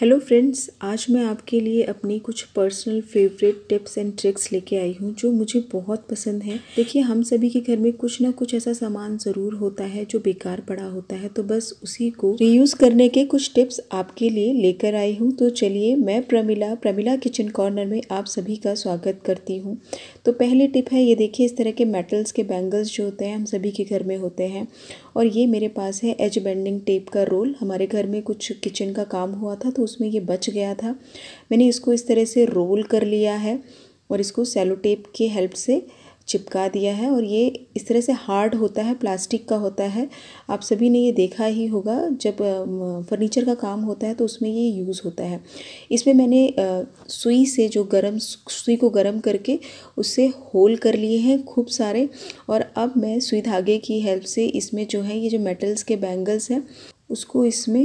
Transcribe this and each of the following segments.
Hello friends आज मैं आपके लिए अपनी कुछ personal favourite tips and tricks लेके आई हूँ जो मुझे बहुत पसंद है देखिए हम सभी के घर में कुछ ना कुछ ऐसा सामान ज़रूर होता है जो बेकार पड़ा होता है तो बस उसी को रीयूज़ करने के कुछ टिप्स आपके लिए लेकर आई हूँ तो चलिए मैं प्रमिला प्रमिला किचन कॉर्नर में आप सभी का स्वागत करती हूँ तो पहले टिप है ये देखिए इस तरह के मेटल्स के बैंगल्स जो होते हैं हम सभी के घर में होते हैं और ये मेरे पास है एज बेंडिंग टेप का रोल हमारे घर में कुछ किचन का काम हुआ था तो उसमें ये बच गया था मैंने इसको इस तरह से रोल कर लिया है और इसको सेलो टेप की हेल्प से चिपका दिया है और ये इस तरह से हार्ड होता है प्लास्टिक का होता है आप सभी ने ये देखा ही होगा जब फर्नीचर का काम होता है तो उसमें ये यूज़ होता है इसमें मैंने सुई से जो गरम सुई को गरम करके उससे होल कर लिए हैं खूब सारे और अब मैं सुई धागे की हेल्प से इसमें जो है ये जो मेटल्स के बैंगल्स हैं उसको इसमें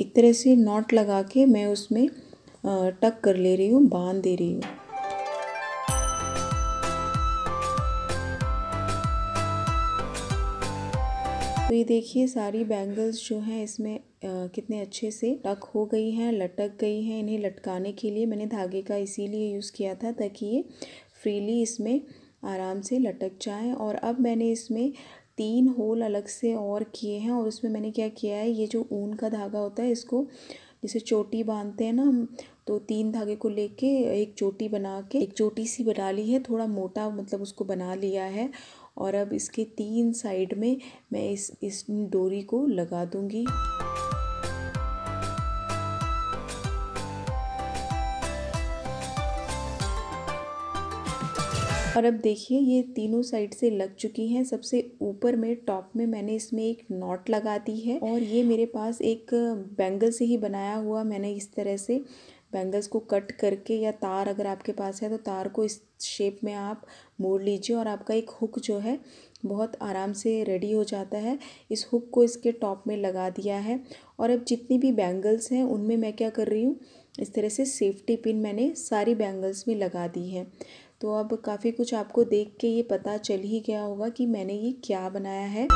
एक तरह से नॉट लगा के मैं उसमें टक कर ले रही हूँ बांध दे रही हूँ तो ये देखिए सारी बैंगल्स जो हैं इसमें आ, कितने अच्छे से टक हो गई हैं लटक गई हैं इन्हें लटकाने के लिए मैंने धागे का इसीलिए यूज़ किया था ताकि ये फ्रीली इसमें आराम से लटक जाए और अब मैंने इसमें तीन होल अलग से और किए हैं और उसमें मैंने क्या किया है ये जो ऊन का धागा होता है इसको जैसे चोटी बांधते हैं ना हम तो तीन धागे को लेके एक चोटी बना के एक चोटी सी बना ली है थोड़ा मोटा मतलब उसको बना लिया है और अब इसके तीन साइड में मैं इस इस डोरी को लगा दूंगी और अब देखिए ये तीनों साइड से लग चुकी हैं सबसे ऊपर में टॉप में मैंने इसमें एक नॉट लगा दी है और ये मेरे पास एक बैंगल से ही बनाया हुआ मैंने इस तरह से बैंगल्स को कट करके या तार अगर आपके पास है तो तार को इस शेप में आप मोड़ लीजिए और आपका एक हुक जो है बहुत आराम से रेडी हो जाता है इस हुक को इसके टॉप में लगा दिया है और अब जितनी भी बैंगल्स हैं उनमें मैं क्या कर रही हूँ इस तरह से सेफ्टी पिन मैंने सारी बैंगल्स में लगा दी है तो अब काफ़ी कुछ आपको देख के ये पता चल ही गया होगा कि मैंने ये क्या बनाया है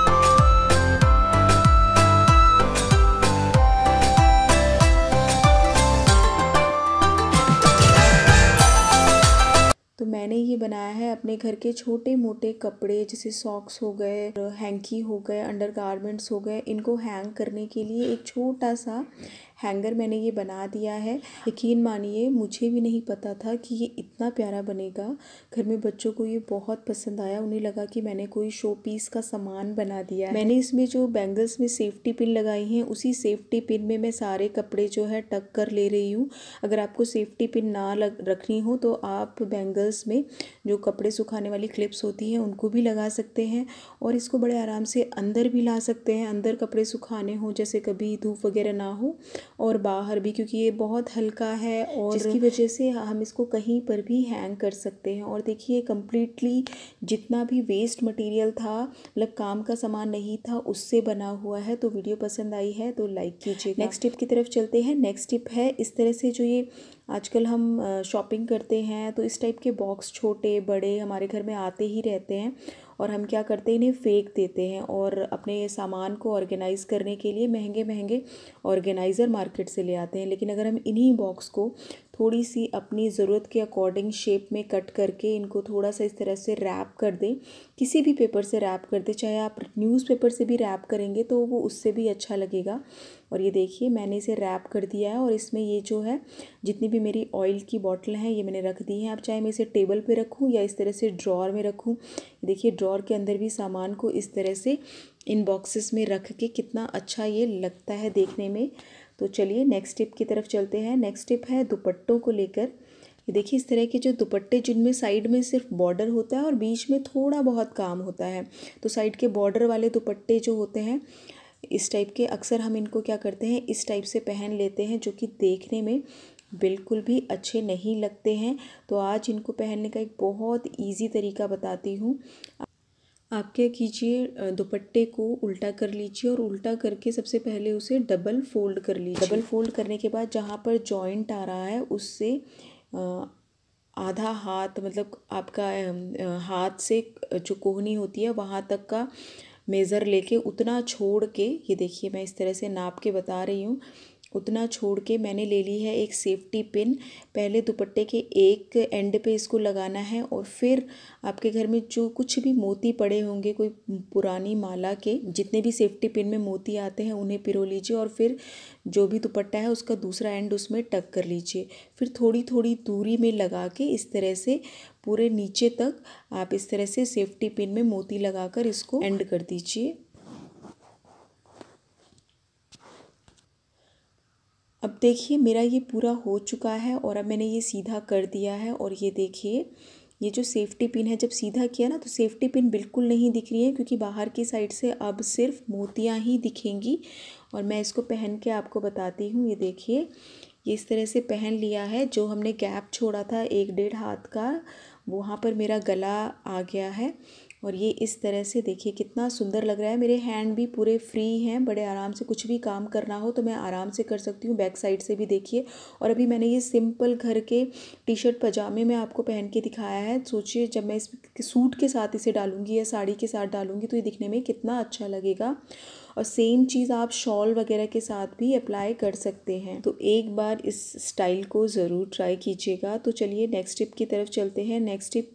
मैंने ये बनाया है अपने घर के छोटे मोटे कपड़े जैसे सॉक्स हो गए हैंकी हो गए अंडर गारमेंट्स हो गए इनको हैंग करने के लिए एक छोटा सा हैंगर मैंने ये बना दिया है यकीन मानिए मुझे भी नहीं पता था कि ये इतना प्यारा बनेगा घर में बच्चों को ये बहुत पसंद आया उन्हें लगा कि मैंने कोई शो पीस का सामान बना दिया मैंने इसमें जो बैंगल्स में सेफ्टी पिन लगाई हैं उसी सेफ्टी पिन में मैं सारे कपड़े जो है टक कर ले रही हूँ अगर आपको सेफ्टी पिन ना लग रखनी हो तो आप बैंगल्स में जो कपड़े सुखाने वाली क्लिप्स होती हैं उनको भी लगा सकते हैं और इसको बड़े आराम से अंदर भी ला सकते हैं अंदर कपड़े सुखाने हो जैसे कभी धूप वगैरह ना हो और बाहर भी क्योंकि ये बहुत हल्का है और जिसकी वजह से हम इसको कहीं पर भी हैंग कर सकते हैं और देखिए कम्प्लीटली जितना भी वेस्ट मटेरियल था मतलब काम का सामान नहीं था उससे बना हुआ है तो वीडियो पसंद आई है तो लाइक कीजिए नेक्स्ट टिप की तरफ चलते हैं नेक्स्ट टिप है इस तरह से जो ये आजकल हम शॉपिंग करते हैं तो इस टाइप के बॉक्स छोटे बड़े हमारे घर में आते ही रहते हैं और हम क्या करते हैं इन्हें फेंक देते हैं और अपने सामान को ऑर्गेनाइज़ करने के लिए महंगे महंगे ऑर्गेनाइज़र मार्केट से ले आते हैं लेकिन अगर हम इन्हीं बॉक्स को थोड़ी सी अपनी ज़रूरत के अकॉर्डिंग शेप में कट करके इनको थोड़ा सा इस तरह से रैप कर दें किसी भी पेपर से रैप कर दें चाहे आप न्यूज़पेपर से भी रैप करेंगे तो वो उससे भी अच्छा लगेगा और ये देखिए मैंने इसे रैप कर दिया है और इसमें ये जो है जितनी भी मेरी ऑयल की बॉटल हैं ये मैंने रख दी हैं आप चाहे मैं इसे टेबल पर रखूँ या इस तरह से ड्रॉर में रखूँ देखिए ड्रॉर के अंदर भी सामान को इस तरह से इन बॉक्सेस में रख के कितना अच्छा ये लगता है देखने में तो चलिए नेक्स्ट टिप की तरफ चलते हैं नेक्स्ट टिप है दुपट्टों को लेकर ये देखिए इस तरह के जो दुपट्टे जिनमें साइड में सिर्फ बॉर्डर होता है और बीच में थोड़ा बहुत काम होता है तो साइड के बॉर्डर वाले दुपट्टे जो होते हैं इस टाइप के अक्सर हम इनको क्या करते हैं इस टाइप से पहन लेते हैं जो कि देखने में बिल्कुल भी अच्छे नहीं लगते हैं तो आज इनको पहनने का एक बहुत इजी तरीका बताती हूँ आप क्या कीजिए दुपट्टे को उल्टा कर लीजिए और उल्टा करके सबसे पहले उसे डबल फोल्ड कर लीजिए डबल फोल्ड करने के बाद जहाँ पर जॉइंट आ रहा है उससे आधा हाथ मतलब आपका हाथ से जो कोहनी होती है वहाँ तक का मेज़र लेके उतना छोड़ के ये देखिए मैं इस तरह से नाप के बता रही हूँ उतना छोड़ के मैंने ले ली है एक सेफ़्टी पिन पहले दुपट्टे के एक एंड पे इसको लगाना है और फिर आपके घर में जो कुछ भी मोती पड़े होंगे कोई पुरानी माला के जितने भी सेफ़्टी पिन में मोती आते हैं उन्हें पिरो लीजिए और फिर जो भी दुपट्टा है उसका दूसरा एंड उसमें टक कर लीजिए फिर थोड़ी थोड़ी दूरी में लगा के इस तरह से पूरे नीचे तक आप इस तरह से सेफ़्टी पिन में मोती लगा इसको एंड कर दीजिए अब देखिए मेरा ये पूरा हो चुका है और अब मैंने ये सीधा कर दिया है और ये देखिए ये जो सेफ्टी पिन है जब सीधा किया ना तो सेफ्टी पिन बिल्कुल नहीं दिख रही है क्योंकि बाहर की साइड से अब सिर्फ मोतियाँ ही दिखेंगी और मैं इसको पहन के आपको बताती हूँ ये देखिए ये इस तरह से पहन लिया है जो हमने गैप छोड़ा था एक डेढ़ हाथ का वहाँ पर मेरा गला आ गया है और ये इस तरह से देखिए कितना सुंदर लग रहा है मेरे हैंड भी पूरे फ्री हैं बड़े आराम से कुछ भी काम करना हो तो मैं आराम से कर सकती हूँ बैक साइड से भी देखिए और अभी मैंने ये सिंपल घर के टी शर्ट पजामे में आपको पहन के दिखाया है सोचिए जब मैं इस सूट के साथ इसे डालूँगी या साड़ी के साथ डालूँगी तो ये दिखने में कितना अच्छा लगेगा और सेम चीज़ आप शॉल वगैरह के साथ भी अप्लाई कर सकते हैं तो एक बार इस स्टाइल को ज़रूर ट्राई कीजिएगा तो चलिए नेक्स्ट टिप की तरफ चलते हैं नेक्स्ट टिप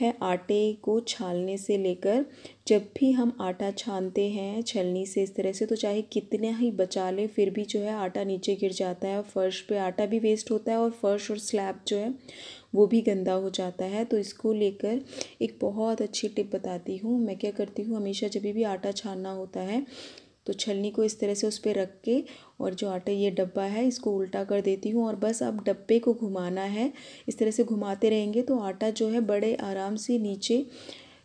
है आटे को छालने से लेकर जब भी हम आटा छानते हैं छलनी से इस तरह से तो चाहे कितने ही बचा लें फिर भी जो है आटा नीचे गिर जाता है और फर्श पे आटा भी वेस्ट होता है और फर्श और स्लैब जो है वो भी गंदा हो जाता है तो इसको लेकर एक बहुत अच्छी टिप बताती हूँ मैं क्या करती हूँ हमेशा जब भी आटा छानना होता है तो छलनी को इस तरह से उस पर रख के और जो आटा ये डब्बा है इसको उल्टा कर देती हूँ और बस अब डब्बे को घुमाना है इस तरह से घुमाते रहेंगे तो आटा जो है बड़े आराम से नीचे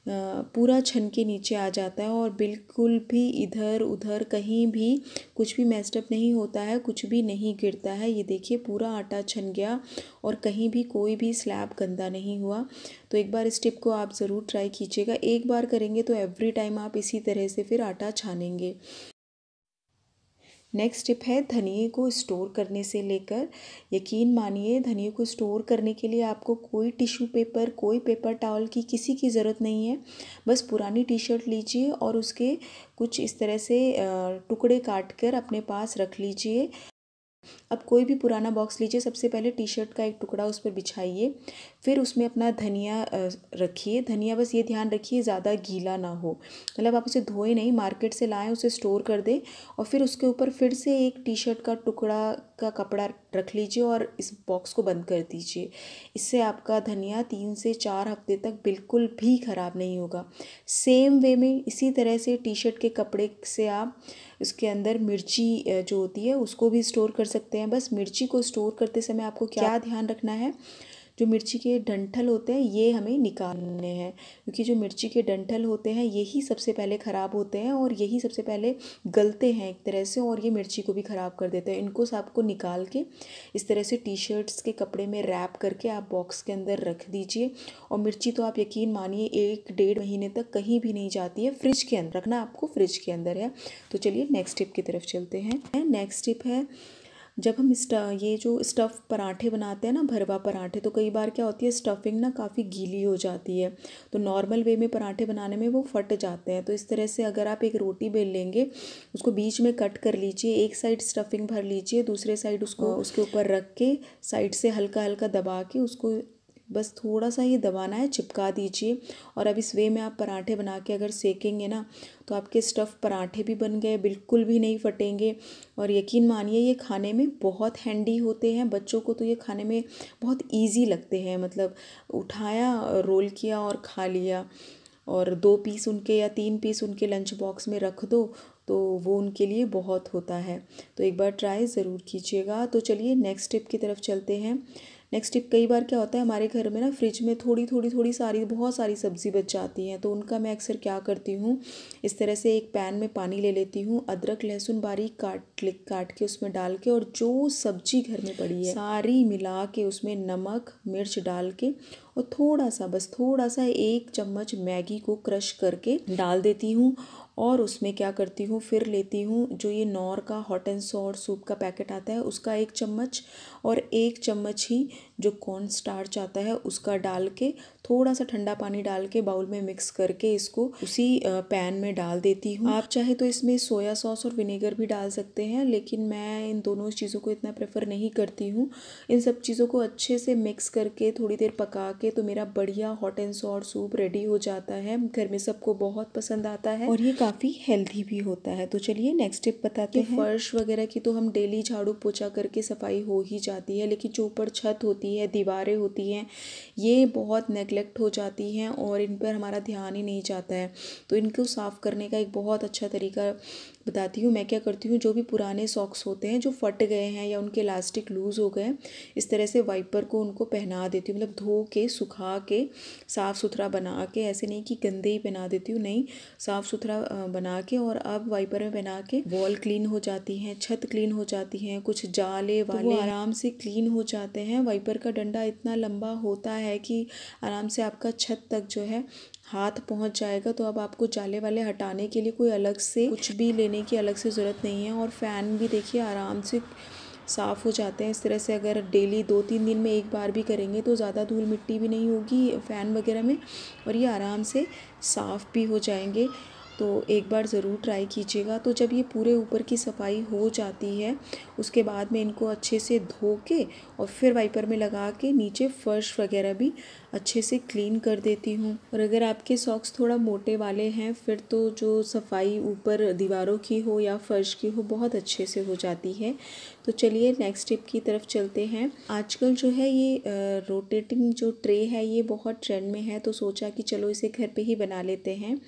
पूरा छन के नीचे आ जाता है और बिल्कुल भी इधर उधर कहीं भी कुछ भी मेस्टअप नहीं होता है कुछ भी नहीं गिरता है ये देखिए पूरा आटा छन गया और कहीं भी कोई भी स्लैब गंदा नहीं हुआ तो एक बार इस टिप को आप ज़रूर ट्राई कीजिएगा एक बार करेंगे तो एवरी टाइम आप इसी तरह से फिर आटा छानेंगे नेक्स्ट टिप है धनिए को स्टोर करने से लेकर यकीन मानिए धनिए को स्टोर करने के लिए आपको कोई टिश्यू पेपर कोई पेपर टॉवल की किसी की ज़रूरत नहीं है बस पुरानी टी शर्ट लीजिए और उसके कुछ इस तरह से टुकड़े काट कर अपने पास रख लीजिए अब कोई भी पुराना बॉक्स लीजिए सबसे पहले टी शर्ट का एक टुकड़ा उस पर बिछाइए फिर उसमें अपना धनिया रखिए धनिया बस ये ध्यान रखिए ज़्यादा गीला ना हो मतलब आप उसे धोए नहीं मार्केट से लाएँ उसे स्टोर कर दें और फिर उसके ऊपर फिर से एक टी शर्ट का टुकड़ा का कपड़ा रख लीजिए और इस बॉक्स को बंद कर दीजिए इससे आपका धनिया तीन से चार हफ्ते तक बिल्कुल भी ख़राब नहीं होगा सेम वे में इसी तरह से टी शर्ट के कपड़े से आप इसके अंदर मिर्ची जो होती है उसको भी स्टोर कर सकते हैं बस मिर्ची को स्टोर करते समय आपको क्या ध्यान रखना है जो मिर्ची के डंठल होते हैं ये हमें निकालने हैं क्योंकि जो मिर्ची के डंठल होते हैं यही सबसे पहले ख़राब होते हैं और यही सबसे पहले गलते हैं एक तरह से और ये मिर्ची को भी ख़राब कर देते हैं इनको आपको निकाल के इस तरह से टी शर्ट्स के कपड़े में रैप करके आप बॉक्स के अंदर रख दीजिए और मिर्ची तो आप यकीन मानिए एक डेढ़ महीने तक कहीं भी नहीं जाती है फ्रिज के अंदर रखना आपको फ्रिज के अंदर है तो चलिए नेक्स्ट टिप की तरफ चलते हैं नेक्स्ट टिप है जब हम स्टा ये जो स्टफ़ पराठे बनाते हैं ना भरवा पराठे तो कई बार क्या होती है स्टफ़िंग ना काफ़ी गीली हो जाती है तो नॉर्मल वे में पराठे बनाने में वो फट जाते हैं तो इस तरह से अगर आप एक रोटी बेल लेंगे उसको बीच में कट कर लीजिए एक साइड स्टफ़िंग भर लीजिए दूसरे साइड उसको हाँ। उसके ऊपर रख के साइड से हल्का हल्का दबा के उसको बस थोड़ा सा ही दबाना है चिपका दीजिए और अब इस वे में आप पराठे बना के अगर सेकेंगे ना तो आपके स्टफ़ पराठे भी बन गए बिल्कुल भी नहीं फटेंगे और यकीन मानिए ये खाने में बहुत हैंडी होते हैं बच्चों को तो ये खाने में बहुत ईजी लगते हैं मतलब उठाया रोल किया और खा लिया और दो पीस उनके या तीन पीस उनके लंच बॉक्स में रख दो तो वो उनके लिए बहुत होता है तो एक बार ट्राई ज़रूर कीजिएगा तो चलिए नेक्स्ट टिप की तरफ चलते हैं नेक्स्ट टिप कई बार क्या होता है हमारे घर में ना फ्रिज में थोड़ी थोड़ी थोड़ी सारी बहुत सारी सब्ज़ी बच जाती हैं तो उनका मैं अक्सर क्या करती हूँ इस तरह से एक पैन में पानी ले लेती हूँ अदरक लहसुन बारीक काट काट के उसमें डाल के और जो सब्जी घर में पड़ी है सारी मिला के उसमें नमक मिर्च डाल के और थोड़ा सा बस थोड़ा सा एक चम्मच मैगी को क्रश करके डाल देती हूँ और उसमें क्या करती हूँ फिर लेती हूँ जो ये नॉर का हॉट एंड सॉर सूप का पैकेट आता है उसका एक चम्मच और एक चम्मच ही जो कॉर्न स्टार्च आता है उसका डाल के थोड़ा सा ठंडा पानी डाल के बाउल में मिक्स करके इसको उसी पैन में डाल देती हूँ आप चाहे तो इसमें सोया सॉस और विनेगर भी डाल सकते हैं लेकिन मैं इन दोनों चीज़ों को इतना प्रेफर नहीं करती हूँ इन सब चीज़ों को अच्छे से मिक्स करके थोड़ी देर पका के तो मेरा बढ़िया hot and sour soup ready हो जाता है घर में सबको बहुत पसंद आता है और ये काफ़ी हेल्थी भी होता है तो चलिए नेक्स्ट टिप बताते हैं फर्श वगैरह की तो हम डेली झाड़ू पोछा करके सफाई हो ही जाती जाती है लेकिन जो ऊपर छत होती है दीवारें होती हैं ये बहुत नेगलेक्ट हो जाती हैं और इन पर हमारा ध्यान ही नहीं जाता है तो इनको साफ़ करने का एक बहुत अच्छा तरीका बताती हूँ मैं क्या करती हूँ जो भी पुराने सॉक्स होते हैं जो फट गए हैं या उनके इलास्टिक लूज़ हो गए हैं इस तरह से वाइपर को उनको पहना देती हूँ मतलब धो के सुखा के साफ़ सुथरा बना के ऐसे नहीं कि गंदे ही पहना देती हूँ नहीं साफ़ सुथरा बना के और अब वाइपर में पहना के वॉल क्लीन हो जाती हैं छत क्लीन हो जाती हैं कुछ जाले तो वाले तो आराम से क्लीन हो जाते हैं वाइपर का डंडा इतना लंबा होता है कि आराम से आपका छत तक जो है हाथ पहुंच जाएगा तो अब आपको जाले वाले हटाने के लिए कोई अलग से कुछ भी लेने की अलग से ज़रूरत नहीं है और फ़ैन भी देखिए आराम से साफ़ हो जाते हैं इस तरह से अगर डेली दो तीन दिन में एक बार भी करेंगे तो ज़्यादा धूल मिट्टी भी नहीं होगी फ़ैन वगैरह में और ये आराम से साफ़ भी हो जाएंगे तो एक बार ज़रूर ट्राई कीजिएगा तो जब ये पूरे ऊपर की सफाई हो जाती है उसके बाद में इनको अच्छे से धो के और फिर वाइपर में लगा के नीचे फर्श वगैरह भी अच्छे से क्लीन कर देती हूँ और अगर आपके सॉक्स थोड़ा मोटे वाले हैं फिर तो जो सफाई ऊपर दीवारों की हो या फर्श की हो बहुत अच्छे से हो जाती है तो चलिए नेक्स्ट टिप की तरफ चलते हैं आजकल जो है ये रोटेटिंग जो ट्रे है ये बहुत ट्रेंड में है तो सोचा कि चलो इसे घर पर ही बना लेते हैं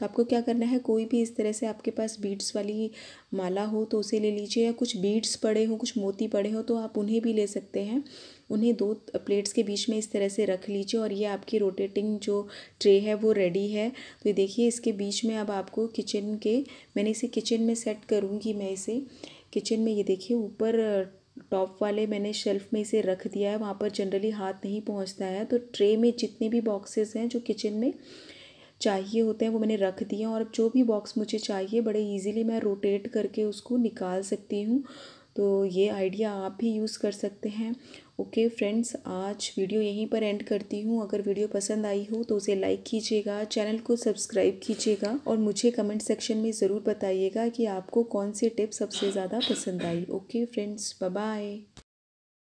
तो आपको क्या करना है कोई भी इस तरह से आपके पास बीड्स वाली माला हो तो उसे ले लीजिए या कुछ बीड्स पड़े हों कुछ मोती पड़े हों तो आप उन्हें भी ले सकते हैं उन्हें दो प्लेट्स के बीच में इस तरह से रख लीजिए और ये आपकी रोटेटिंग जो ट्रे है वो रेडी है तो ये देखिए इसके बीच में अब आपको किचन के मैंने इसे किचन में सेट करूँगी मैं इसे किचन में ये देखिए ऊपर टॉप वाले मैंने शेल्फ़ में इसे रख दिया है वहाँ पर जनरली हाथ नहीं पहुँचता है तो ट्रे में जितने भी बॉक्सेस हैं जो किचन में चाहिए होते हैं वो मैंने रख दिए और अब जो भी बॉक्स मुझे चाहिए बड़े ईज़िली मैं रोटेट करके उसको निकाल सकती हूँ तो ये आइडिया आप भी यूज़ कर सकते हैं ओके फ्रेंड्स आज वीडियो यहीं पर एंड करती हूँ अगर वीडियो पसंद आई हो तो उसे लाइक कीजिएगा चैनल को सब्सक्राइब कीजिएगा और मुझे कमेंट सेक्शन में ज़रूर बताइएगा कि आपको कौन सी टिप सबसे ज़्यादा पसंद आई ओके फ्रेंड्स बाय